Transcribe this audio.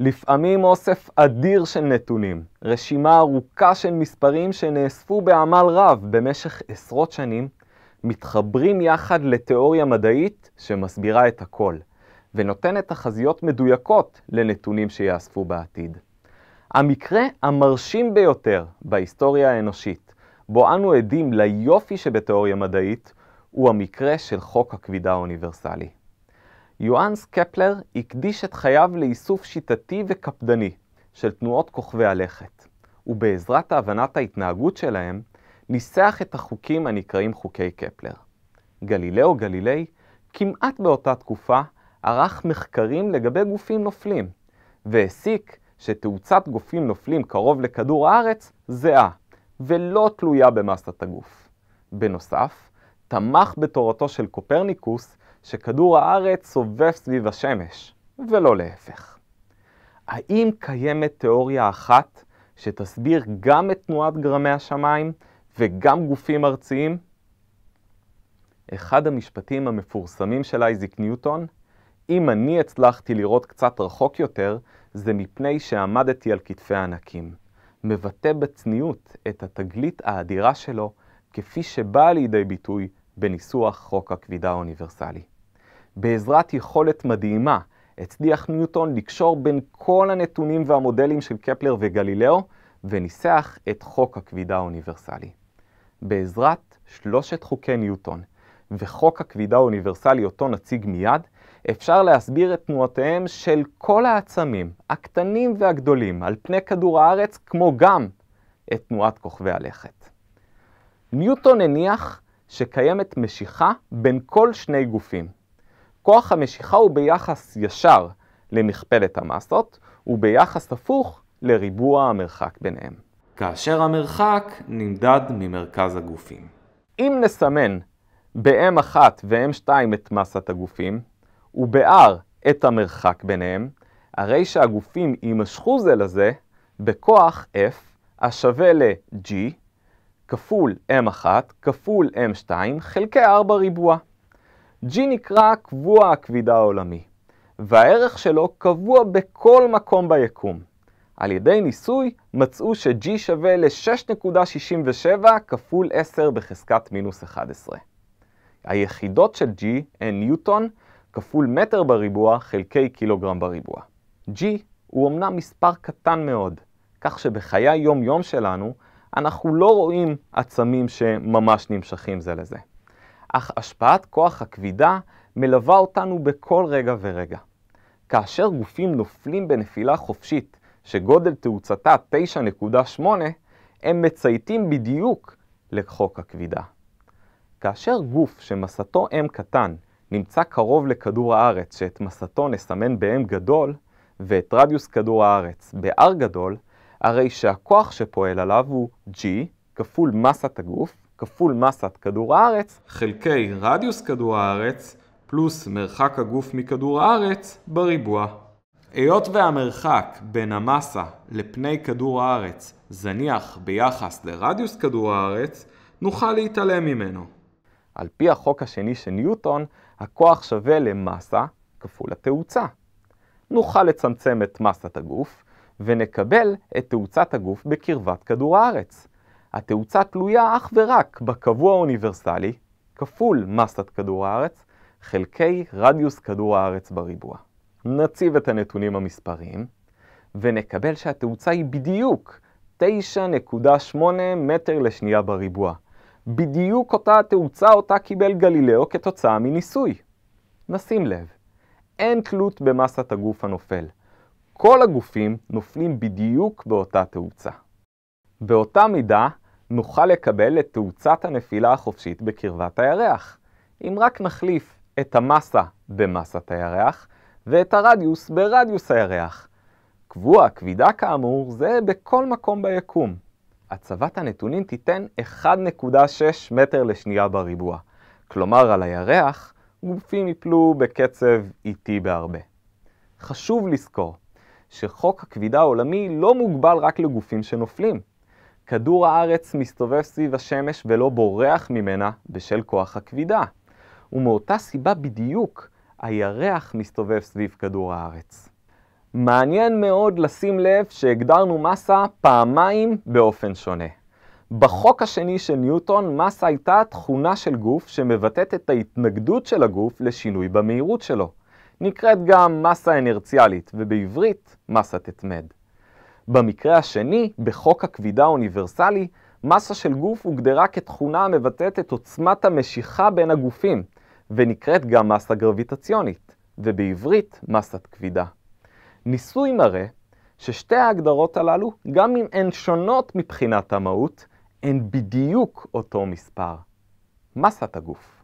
לפעמים אוסף אדיר של נתונים, רשימה ארוכה של מספרים שנאספו בעמל רב במשך עשרות שנים, מתחברים יחד לתיאוריה מדעית שמסבירה את הכל, ונותנת תחזיות מדויקות לנתונים שיאספו בעתיד. המקרה המרשים ביותר בהיסטוריה האנושית, בו אנו עדים ליופי שבתיאוריה מדעית, הוא המקרה של חוק הכבידה האוניברסלי. יואנס קפלר הקדיש את חייו לאיסוף שיטתי וקפדני של תנועות כוכבי הלכת, ובעזרת הבנת ההתנהגות שלהם, ניסח את החוקים הנקראים חוקי קפלר. גלילאו גלילי, כמעט באותה תקופה, ערך מחקרים לגבי גופים נופלים, והסיק שתאוצת גופים נופלים קרוב לכדור הארץ זהה, ולא תלויה במסת הגוף. בנוסף, תמך בתורתו של קופרניקוס שכדור הארץ סובב סביב השמש, ולא להפך. האם קיימת תיאוריה אחת שתסביר גם את תנועת גרמי השמיים וגם גופים ארציים? אחד המשפטים המפורסמים של אייזיק ניוטון, אם אני הצלחתי לראות קצת רחוק יותר, זה מפני שעמדתי על כתפי ענקים. מבטא בצניעות את התגלית האדירה שלו, כפי שבאה לידי ביטוי בניסוח חוק הכבידה האוניברסלי. בעזרת יכולת מדהימה הצליח ניוטון לקשור בין כל הנתונים והמודלים של קפלר וגלילאו, וניסח את חוק הכבידה האוניברסלי. בעזרת שלושת חוקי ניוטון וחוק הכבידה האוניברסלי אותו נציג מיד, אפשר להסביר את תנועותיהם של כל העצמים, הקטנים והגדולים, על פני כדור הארץ, כמו גם את תנועת כוכבי הלכת. ניוטון הניח שקיימת משיכה בין כל שני גופים. כוח המשיכה הוא ביחס ישר למכפלת המסות, וביחס הפוך לריבוע המרחק ביניהם. כאשר המרחק נמדד ממרכז הגופים. אם נסמן ב-M1 ו-M2 את מסת הגופים, וב-R את המרחק ביניהם, הרי שהגופים יימשכו זה לזה בכוח F השווה ל-G כפול m1 כפול m2 חלקי 4 ריבוע. g נקרא קבוע הכבידה העולמי, והערך שלו קבוע בכל מקום ביקום. על ידי ניסוי מצאו ש-g שווה ל-6.67 כפול 10 בחזקת מינוס 11. היחידות של g הן ניוטון כפול מטר בריבוע חלקי קילוגרם בריבוע. g הוא אמנם מספר קטן מאוד, כך שבחיי היום-יום שלנו אנחנו לא רואים עצמים שממש נמשכים זה לזה. אך השפעת כוח הכבידה מלווה אותנו בכל רגע ורגע. כאשר גופים נופלים בנפילה חופשית, שגודל תאוצתה 9.8, הם מצייתים בדיוק לחוק הכבידה. כאשר גוף שמסתו M קטן נמצא קרוב לכדור הארץ שאת מסתו נסמן ב-M גדול, ואת רדיוס כדור הארץ ב-R גדול, הרי שהכוח שפועל עליו הוא G כפול מסת הגוף כפול מסת כדור הארץ חלקי רדיוס כדור הארץ פלוס מרחק הגוף מכדור הארץ בריבוע. היות והמרחק בין המסה לפני כדור הארץ זניח ביחס לרדיוס כדור הארץ, נוכל להתעלם ממנו. על פי החוק השני של ניוטון, הכוח שווה למסה כפול התאוצה. נוכל לצמצם את מסת הגוף, ונקבל את תאוצת הגוף בקרבת כדור הארץ. התאוצה תלויה אך ורק בקבוע האוניברסלי, כפול מסת כדור הארץ, חלקי רדיוס כדור הארץ בריבוע. נציב את הנתונים המספריים, ונקבל שהתאוצה היא בדיוק 9.8 מטר לשנייה בריבוע. בדיוק אותה התאוצה אותה קיבל גלילאו כתוצאה מניסוי. נשים לב, אין תלות במסת הגוף הנופל. כל הגופים נופלים בדיוק באותה תאוצה. באותה מידה נוכל לקבל את תאוצת הנפילה החופשית בקרבת הירח, אם רק נחליף את המסה במסת הירח ואת הרדיוס ברדיוס הירח. קבוע הכבידה כאמור זה בכל מקום ביקום. הצבת הנתונים תיתן 1.6 מטר לשנייה בריבוע, כלומר על הירח גופים יפלו בקצב איטי בהרבה. חשוב לזכור, שחוק הכבידה העולמי לא מוגבל רק לגופים שנופלים. כדור הארץ מסתובב סביב השמש ולא בורח ממנה בשל כוח הכבידה. ומאותה סיבה בדיוק, הירח מסתובב סביב כדור הארץ. מעניין מאוד לשים לב שהגדרנו מסה פעמיים באופן שונה. בחוק השני של ניוטון, מסה הייתה תכונה של גוף שמבטאת את ההתנגדות של הגוף לשינוי במהירות שלו. נקראת גם מסה אנרציאלית, ובעברית מסת התמד. במקרה השני, בחוק הכבידה האוניברסלי, מסה של גוף הוגדרה כתכונה המבטאת את עוצמת המשיכה בין הגופים, ונקראת גם מסה גרביטציונית, ובעברית מסת כבידה. ניסוי מראה ששתי ההגדרות הללו, גם אם הן שונות מבחינת המהות, הן בדיוק אותו מספר, מסת הגוף.